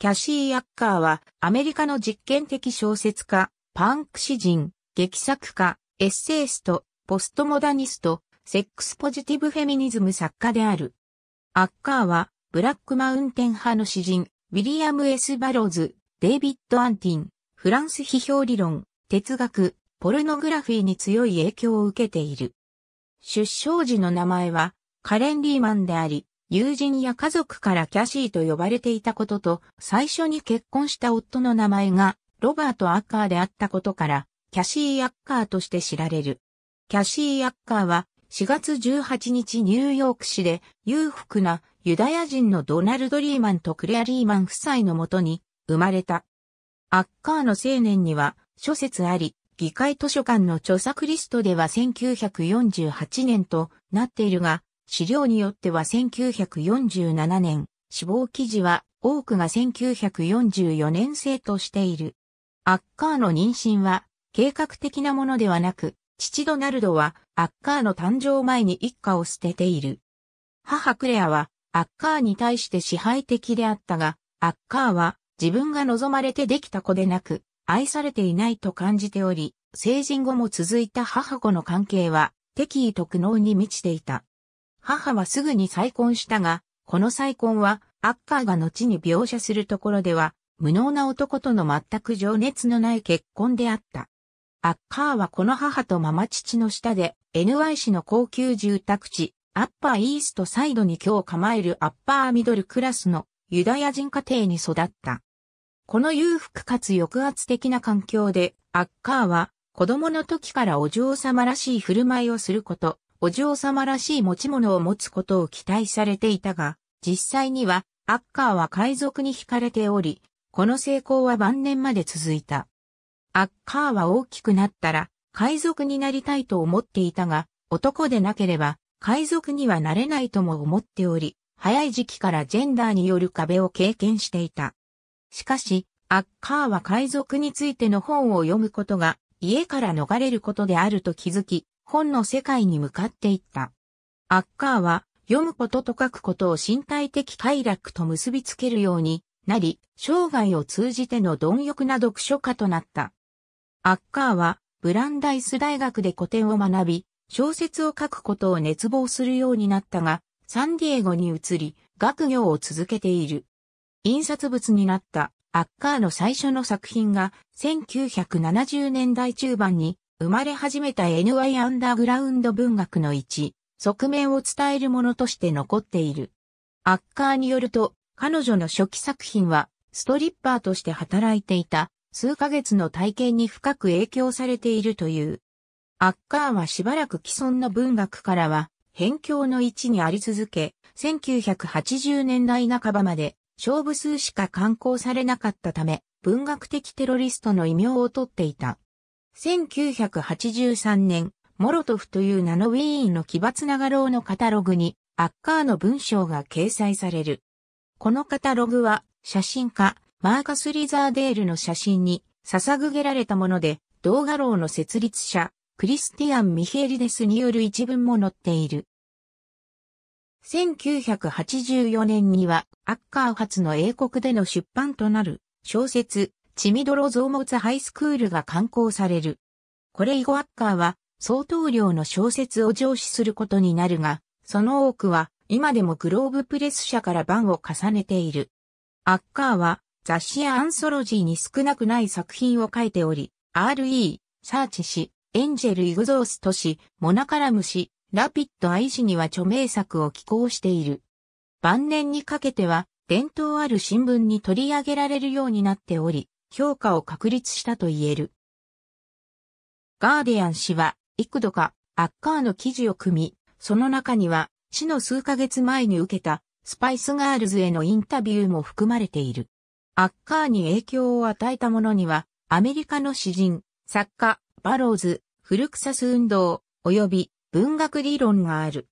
キャシー・アッカーは、アメリカの実験的小説家、パンク詩人、劇作家、エッセイスト、ポストモダニスト、セックスポジティブフェミニズム作家である。アッカーは、ブラックマウンテン派の詩人、ウィリアム・エスバローズ、デイビッド・アンティン、フランス批評理論、哲学、ポルノグラフィーに強い影響を受けている。出生時の名前は、カレン・リーマンであり、友人や家族からキャシーと呼ばれていたことと、最初に結婚した夫の名前が、ロバート・アッカーであったことから、キャシー・アッカーとして知られる。キャシー・アッカーは、4月18日ニューヨーク市で、裕福なユダヤ人のドナルド・リーマンとクレア・リーマン夫妻のもとに、生まれた。アッカーの青年には、諸説あり、議会図書館の著作リストでは1948年となっているが、資料によっては1947年、死亡記事は多くが1944年生としている。アッカーの妊娠は計画的なものではなく、父ドナルドはアッカーの誕生前に一家を捨てている。母クレアはアッカーに対して支配的であったが、アッカーは自分が望まれてできた子でなく、愛されていないと感じており、成人後も続いた母子の関係は敵意と苦悩に満ちていた。母はすぐに再婚したが、この再婚は、アッカーが後に描写するところでは、無能な男との全く情熱のない結婚であった。アッカーはこの母とママ父の下で、NY 市の高級住宅地、アッパーイーストサイドに今日構えるアッパーミドルクラスのユダヤ人家庭に育った。この裕福かつ抑圧的な環境で、アッカーは子供の時からお嬢様らしい振る舞いをすること、お嬢様らしい持ち物を持つことを期待されていたが、実際には、アッカーは海賊に惹かれており、この成功は晩年まで続いた。アッカーは大きくなったら、海賊になりたいと思っていたが、男でなければ、海賊にはなれないとも思っており、早い時期からジェンダーによる壁を経験していた。しかし、アッカーは海賊についての本を読むことが、家から逃れることであると気づき、本の世界に向かっていった。アッカーは、読むことと書くことを身体的快楽と結びつけるようになり、生涯を通じての貪欲な読書家となった。アッカーは、ブランダイス大学で古典を学び、小説を書くことを熱望するようになったが、サンディエゴに移り、学業を続けている。印刷物になったアッカーの最初の作品が1970年代中盤に生まれ始めた NY アンダーグラウンド文学の一、側面を伝えるものとして残っている。アッカーによると、彼女の初期作品は、ストリッパーとして働いていた、数ヶ月の体験に深く影響されているという。アッカーはしばらく既存の文学からは、辺境の位置にあり続け、1980年代半ばまで、勝負数しか刊行されなかったため、文学的テロリストの異名を取っていた。1983年、モロトフという名のウィーンの奇抜な画廊のカタログに、アッカーの文章が掲載される。このカタログは、写真家、マーカス・リザーデールの写真に、捧げられたもので、動画廊の設立者、クリスティアン・ミヒエリデスによる一文も載っている。1984年には、アッカー初の英国での出版となる、小説、チミドロゾ物モツハイスクールが刊行される。これ以後アッカーは相当量の小説を上司することになるが、その多くは今でもグローブプレス社から版を重ねている。アッカーは雑誌やアンソロジーに少なくない作品を書いており、RE、サーチ氏、エンジェル・イグゾースト氏、モナカラム氏、ラピッド・アイ氏には著名作を寄稿している。晩年にかけては伝統ある新聞に取り上げられるようになっており、評価を確立したと言える。ガーディアン氏は幾度かアッカーの記事を組み、その中には死の数ヶ月前に受けたスパイスガールズへのインタビューも含まれている。アッカーに影響を与えたものには、アメリカの詩人、作家、バローズ、フルクサス運動、及び文学理論がある。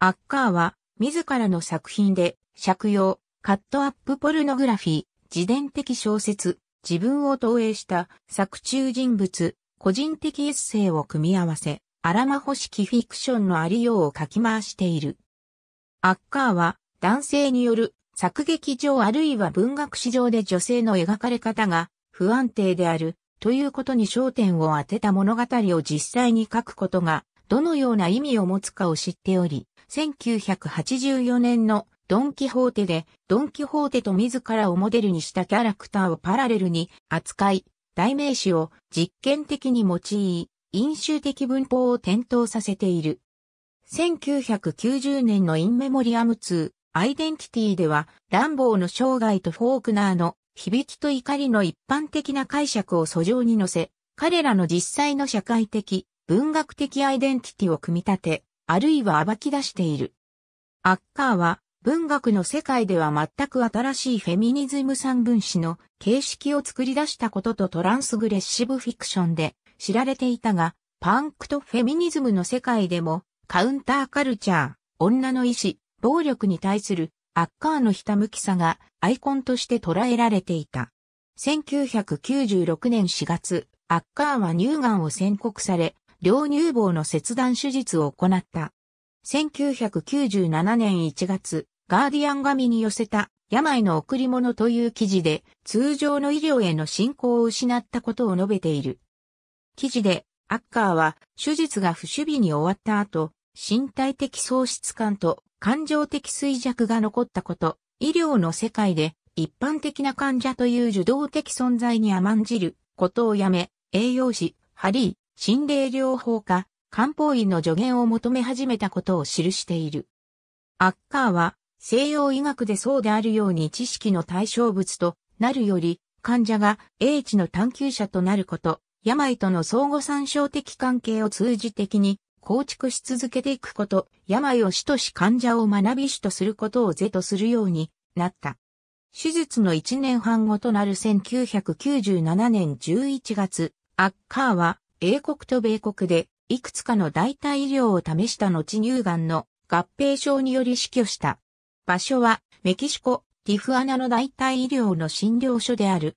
アッカーは、自らの作品で、借用、カットアップポルノグラフィー、自伝的小説、自分を投影した作中人物、個人的エッセイを組み合わせ、荒マホ式フィクションのありようを書き回している。アッカーは男性による作劇上あるいは文学史上で女性の描かれ方が不安定であるということに焦点を当てた物語を実際に書くことがどのような意味を持つかを知っており、1984年のドン・キホーテで、ドン・キホーテと自らをモデルにしたキャラクターをパラレルに扱い、代名詞を実験的に用い、飲酒的文法を点灯させている。1990年のインメモリアム2、アイデンティティでは、ランボーの生涯とフォークナーの響きと怒りの一般的な解釈を訴状に乗せ、彼らの実際の社会的、文学的アイデンティティを組み立て、あるいは暴き出している。アッカーは、文学の世界では全く新しいフェミニズム三分子の形式を作り出したこととトランスグレッシブフィクションで知られていたが、パンクとフェミニズムの世界でもカウンターカルチャー、女の意志、暴力に対するアッカーのひたむきさがアイコンとして捉えられていた。1996年4月、アッカーは乳がんを宣告され、両乳房の切断手術を行った。1997年1月、ガーディアン紙に寄せた病の贈り物という記事で通常の医療への信仰を失ったことを述べている。記事で、アッカーは手術が不守備に終わった後、身体的喪失感と感情的衰弱が残ったこと、医療の世界で一般的な患者という受動的存在に甘んじることをやめ、栄養士、ハリー、心霊療法家、漢方医の助言を求め始めたことを記している。アッカーは、西洋医学でそうであるように知識の対象物となるより、患者が英知の探求者となること、病との相互参照的関係を通じ的に構築し続けていくこと、病を主とし患者を学び主とすることを是とするようになった。手術の1年半後となる1997年11月、アッカーは英国と米国でいくつかの代替医療を試した後乳がんの合併症により死去した。場所はメキシコ、ティフアナの代替医療の診療所である。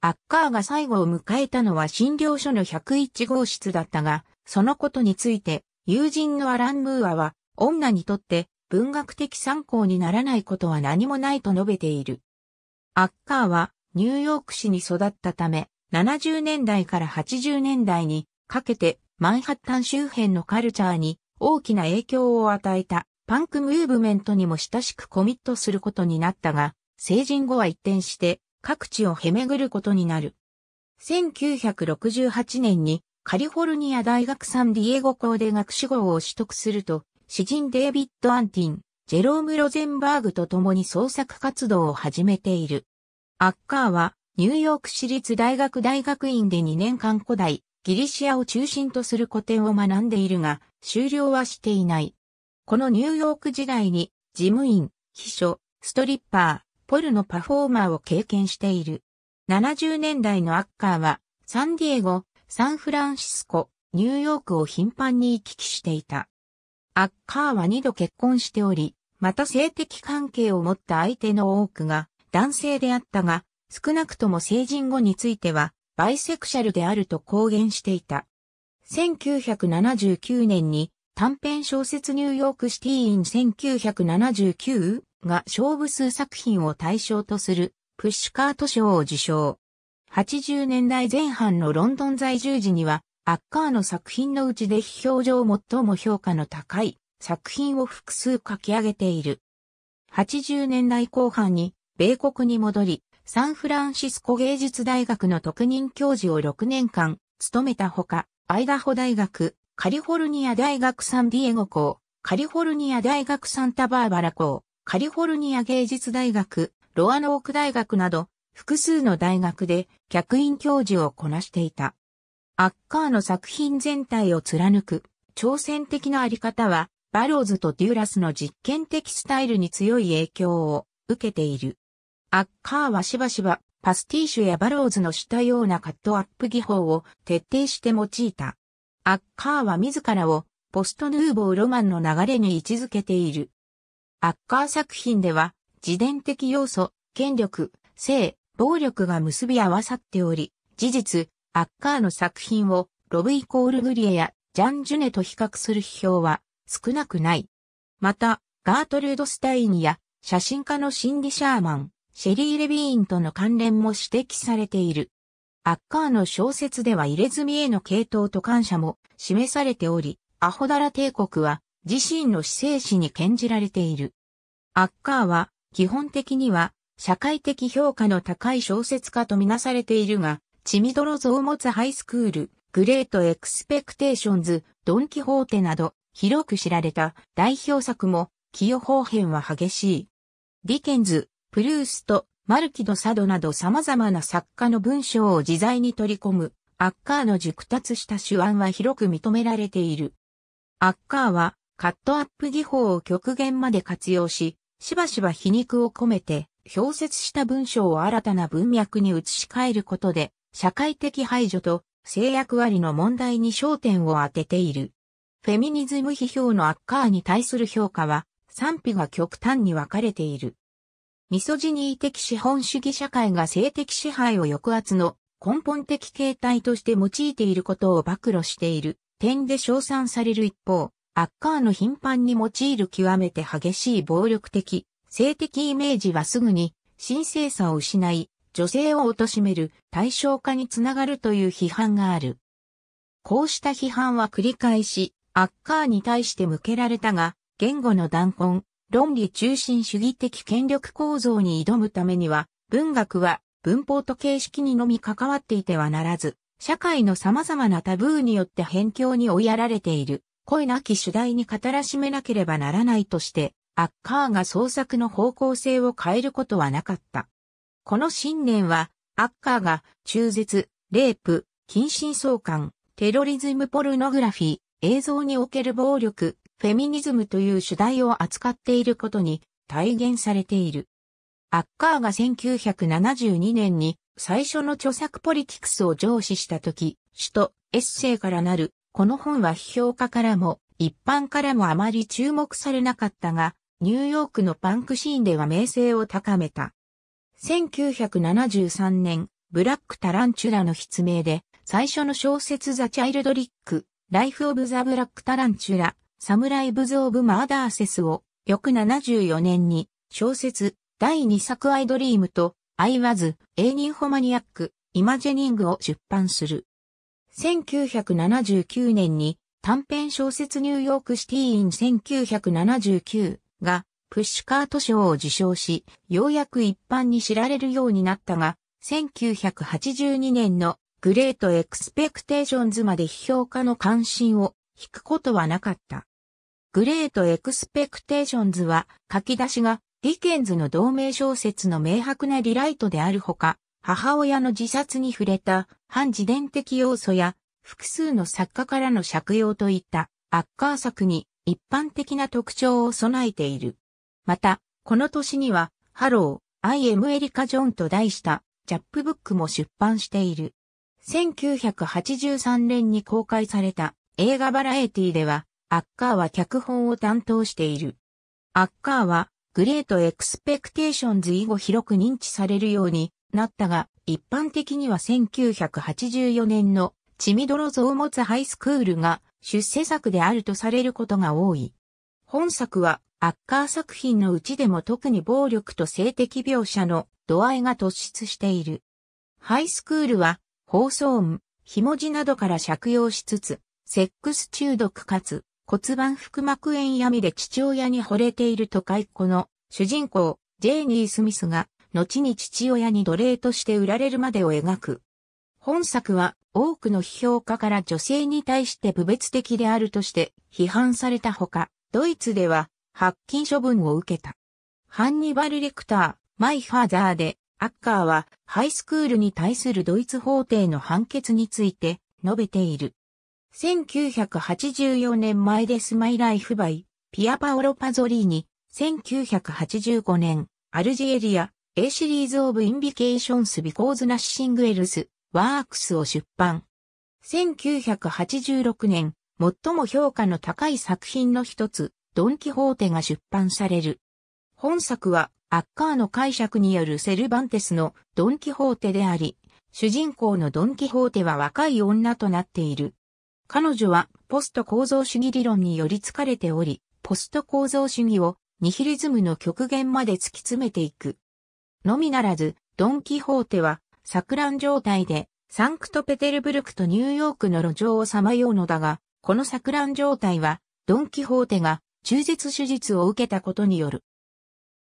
アッカーが最後を迎えたのは診療所の101号室だったが、そのことについて友人のアラン・ムーアは女にとって文学的参考にならないことは何もないと述べている。アッカーはニューヨーク市に育ったため、70年代から80年代にかけてマンハッタン周辺のカルチャーに大きな影響を与えたパンクムーブメントにも親しくコミットすることになったが、成人後は一転して各地をへめぐることになる。1968年にカリフォルニア大学サンディエゴ校で学士号を取得すると、詩人デイビッド・アンティン、ジェローム・ロゼンバーグと共に創作活動を始めている。アッカーはニューヨーク市立大学大学院で2年間古代、ギリシアを中心とする古典を学んでいるが、終了はしていない。このニューヨーク時代に、事務員、秘書、ストリッパー、ポルのパフォーマーを経験している。70年代のアッカーは、サンディエゴ、サンフランシスコ、ニューヨークを頻繁に行き来していた。アッカーは2度結婚しており、また性的関係を持った相手の多くが男性であったが、少なくとも成人後についてはバイセクシャルであると公言していた。1979年に短編小説ニューヨークシティイン1979が勝負数作品を対象とするプッシュカート賞を受賞。80年代前半のロンドン在住時にはアッカーの作品のうちで批評上最も評価の高い作品を複数書き上げている。80年代後半に米国に戻り、サンフランシスコ芸術大学の特任教授を6年間務めたほか、アイダホ大学、カリフォルニア大学サンディエゴ校、カリフォルニア大学サンタバーバラ校、カリフォルニア芸術大学、ロアノーク大学など、複数の大学で客員教授をこなしていた。アッカーの作品全体を貫く、挑戦的なあり方は、バローズとデューラスの実験的スタイルに強い影響を受けている。アッカーはしばしばパスティッシュやバローズのしたようなカットアップ技法を徹底して用いた。アッカーは自らをポストヌーボーロマンの流れに位置づけている。アッカー作品では自伝的要素、権力、性、暴力が結び合わさっており、事実、アッカーの作品をロブイコールグリエやジャン・ジュネと比較する批評は少なくない。また、ガートルード・スタインや写真家のシンディ・シャーマン、シェリー・レビーンとの関連も指摘されている。アッカーの小説では入れ墨への系統と感謝も示されており、アホダラ帝国は自身の死生史に献じられている。アッカーは基本的には社会的評価の高い小説家とみなされているが、血みどろ像を持つハイスクール、グレート・エクスペクテーションズ、ドン・キホーテなど、広く知られた代表作も、与方編は激しい。ディケンズ、プルースト、マルキド・サドなど様々な作家の文章を自在に取り込む、アッカーの熟達した手腕は広く認められている。アッカーは、カットアップ技法を極限まで活用し、しばしば皮肉を込めて、表説した文章を新たな文脈に移し替えることで、社会的排除と制約割の問題に焦点を当てている。フェミニズム批評のアッカーに対する評価は、賛否が極端に分かれている。ミソジニー的資本主義社会が性的支配を抑圧の根本的形態として用いていることを暴露している点で称賛される一方、アッカーの頻繁に用いる極めて激しい暴力的、性的イメージはすぐに神聖さを失い、女性を貶める対象化につながるという批判がある。こうした批判は繰り返し、アッカーに対して向けられたが、言語の断根、論理中心主義的権力構造に挑むためには、文学は文法と形式にのみ関わっていてはならず、社会の様々なタブーによって偏境に追いやられている、恋なき主題に語らしめなければならないとして、アッカーが創作の方向性を変えることはなかった。この信念は、アッカーが中絶、レイプ、近親相関、テロリズムポルノグラフィー、映像における暴力、フェミニズムという主題を扱っていることに体現されている。アッカーが1972年に最初の著作ポリティクスを上司した時、首都エッセイからなる、この本は批評家からも一般からもあまり注目されなかったが、ニューヨークのパンクシーンでは名声を高めた。1973年、ブラック・タランチュラの筆名で、最初の小説ザ・チャイルド・リック、ライフ・オブ・ザ・ブラック・タランチュラサムライ・ブズ・オブ・マーダーセスを、翌74年に、小説、第2作アイドリームと、アイワズ、エーニンホマニアック、イマジェニングを出版する。1979年に、短編小説ニューヨークシティイン1979が、プッシュカート賞を受賞し、ようやく一般に知られるようになったが、1982年のグレートエクスペクテーションズまで批評家の関心を引くことはなかった。グレート・エクスペクテーションズは書き出しがディケンズの同名小説の明白なリライトであるほか、母親の自殺に触れた反自伝的要素や複数の作家からの借用といったアッカー作に一般的な特徴を備えている。また、この年には、ハロー、アイ・エム・エリカ・ジョンと題したジャップブックも出版している。1983年に公開された映画バラエティでは、アッカーは脚本を担当している。アッカーは、グレートエクスペクテーションズ以後広く認知されるようになったが、一般的には1984年のチミドロ像を持つハイスクールが出世作であるとされることが多い。本作は、アッカー作品のうちでも特に暴力と性的描写の度合いが突出している。ハイスクールは、放送音、ひもじなどから借用しつつ、セックス中毒かつ骨盤腹膜炎闇で父親に惚れている都会っ子の主人公ジェイニー・スミスが後に父親に奴隷として売られるまでを描く。本作は多くの批評家から女性に対して部別的であるとして批判されたほか、ドイツでは発禁処分を受けた。ハンニバル・レクター、マイ・ファーザーで、アッカーはハイスクールに対するドイツ法廷の判決について述べている。1984年前でスマイライフバイ、ピアパオロパゾリーニ、1985年、アルジエリア、A シリーズオブインビケーションスビコーズナッシングエルス、ワークスを出版。1986年、最も評価の高い作品の一つ、ドン・キホーテが出版される。本作は、アッカーの解釈によるセルバンテスのドン・キホーテであり、主人公のドン・キホーテは若い女となっている。彼女はポスト構造主義理論により疲れており、ポスト構造主義をニヒリズムの極限まで突き詰めていく。のみならず、ドン・キホーテは錯乱状態でサンクトペテルブルクとニューヨークの路上をさまようのだが、この錯乱状態はドン・キホーテが中絶手術を受けたことによる。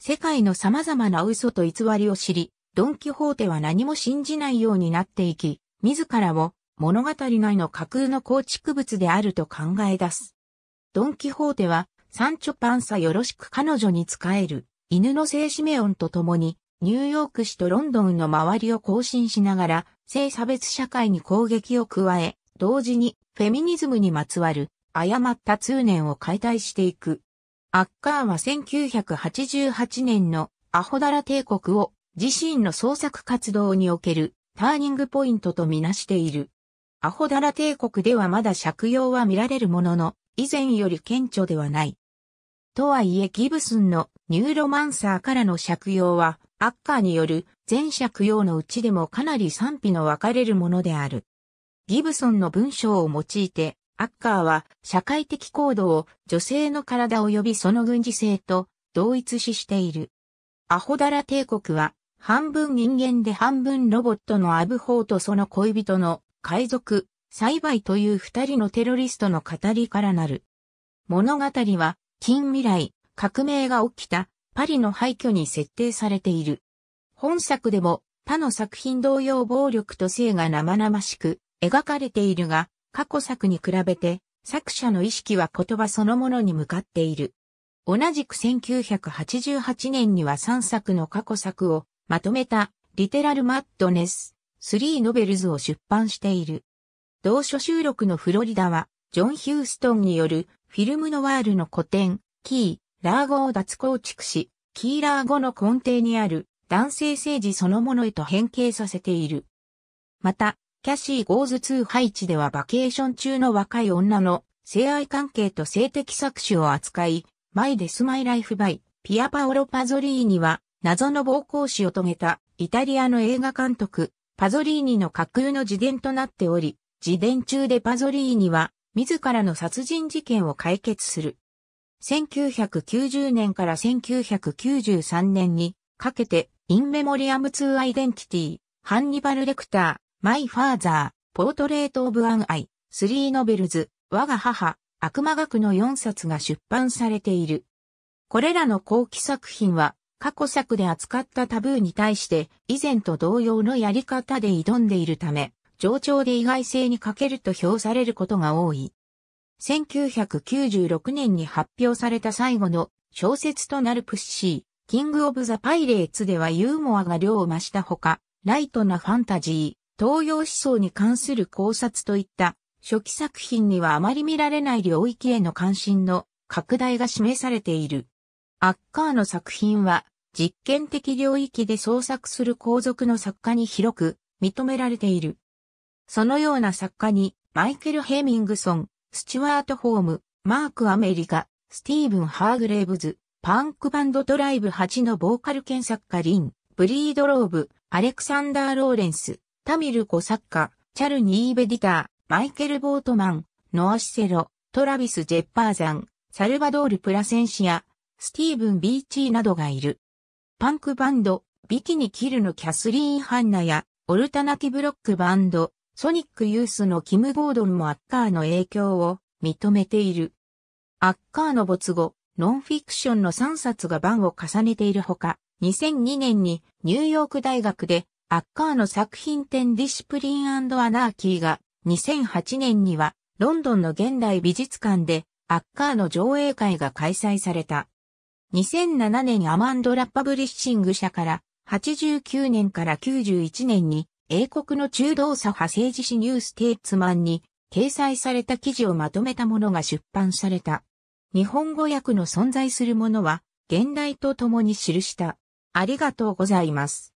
世界の様々な嘘と偽りを知り、ドン・キホーテは何も信じないようになっていき、自らを物語内の架空の構築物であると考え出す。ドン・キホーテは、サンチョ・パンサよろしく彼女に仕える、犬の聖シメオンと共に、ニューヨーク市とロンドンの周りを更新しながら、性差別社会に攻撃を加え、同時にフェミニズムにまつわる誤った通念を解体していく。アッカーは1988年のアホダラ帝国を自身の創作活動におけるターニングポイントとみなしている。アホダラ帝国ではまだ借用は見られるものの、以前より顕著ではない。とはいえギブスンのニューロマンサーからの借用は、アッカーによる全借用のうちでもかなり賛否の分かれるものである。ギブソンの文章を用いて、アッカーは社会的行動を女性の体及びその軍事性と同一視している。アホダラ帝国は半分人間で半分ロボットのアブホーとその恋人の海賊、栽培という二人のテロリストの語りからなる。物語は、近未来、革命が起きた、パリの廃墟に設定されている。本作でも、他の作品同様暴力と性が生々しく描かれているが、過去作に比べて、作者の意識は言葉そのものに向かっている。同じく1988年には3作の過去作をまとめたリテラルマッドネス3ノベルズを出版している。同書収録のフロリダは、ジョン・ヒューストンによるフィルムノワールの古典、キー、ラー語を脱構築し、キーラー語の根底にある男性政治そのものへと変形させている。また、キャシー・ゴーズ2配置ではバケーション中の若い女の性愛関係と性的搾取を扱い、マイ・デス・マイ・ライフ・バイ、ピア・パオロ・パゾリーには謎の暴行死を遂げたイタリアの映画監督、パゾリーニの架空の自伝となっており、自伝中でパゾリーニは、自らの殺人事件を解決する。1990年から1993年にかけて、インメモリアムツーアイデンティティ、ハンニバル・レクター、マイ・ファーザー、ポートレート・オブ・アン・アイ、スリー・ノベルズ、我が母、悪魔学の4冊が出版されている。これらの後期作品は、過去作で扱ったタブーに対して以前と同様のやり方で挑んでいるため、上長で意外性に欠けると評されることが多い。1996年に発表された最後の小説となるプッシー、キング・オブ・ザ・パイレーツではユーモアが量を増したほか、ライトなファンタジー、東洋思想に関する考察といった初期作品にはあまり見られない領域への関心の拡大が示されている。アッカーの作品は実験的領域で創作する皇族の作家に広く認められている。そのような作家に、マイケル・ヘミングソン、スチュワート・ホーム、マーク・アメリカ、スティーブン・ハーグレーブズ、パンクバンドドライブ8のボーカル兼作家リン、ブリードローブ、アレクサンダー・ローレンス、タミルコ作家、チャルニー・ベディター、マイケル・ボートマン、ノア・シセロ、トラビス・ジェッパーザン、サルバドール・プラセンシア、スティーブン・ビーチーなどがいる。パンクバンド、ビキニ・キルのキャスリーン・ハンナや、オルタナティブロックバンド、ソニック・ユースのキム・ゴードンもアッカーの影響を認めている。アッカーの没後、ノンフィクションの3冊が版を重ねているほか、2002年にニューヨーク大学でアッカーの作品展ディシプリンアナーキーが2008年にはロンドンの現代美術館でアッカーの上映会が開催された。2007年アマンドラパブリッシング社から89年から91年に英国の中道左派政治史ニューステーツマンに掲載された記事をまとめたものが出版された。日本語訳の存在するものは現代と共に記した。ありがとうございます。